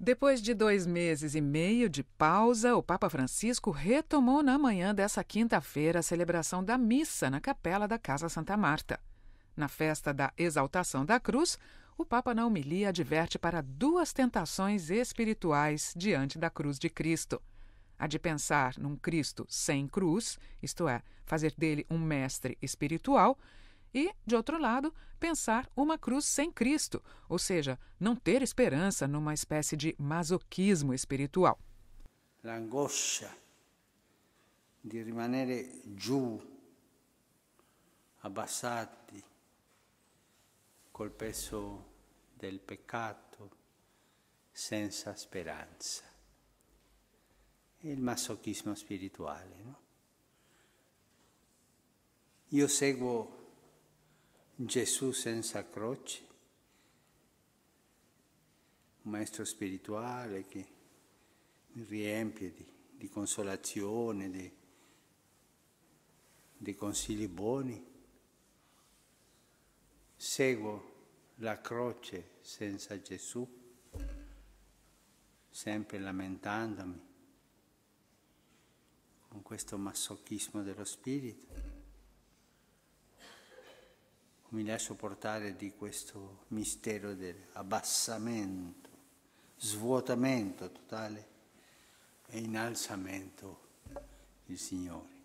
Depois de dois meses e meio de pausa, o Papa Francisco retomou na manhã dessa quinta-feira a celebração da missa na capela da Casa Santa Marta. Na festa da Exaltação da Cruz, o Papa na homilia adverte para duas tentações espirituais diante da cruz de Cristo: a de pensar num Cristo sem cruz, isto é, fazer dele um mestre espiritual, e, de outro lado, pensar uma cruz sem Cristo, ou seja, não ter esperança numa espécie de masoquismo espiritual. A angústia de rimanere giù, abbassati, col peso del peccato, senza speranza. È il masochismo spirituale, no? Io seguo Gesù senza croce, un maestro spirituale che mi riempie di, di consolazione, di, di consigli buoni. Seguo la croce senza Gesù, sempre lamentandomi con questo masochismo dello spirito mi lascio portare di questo mistero dell'abbassamento, svuotamento totale e innalzamento del Signore.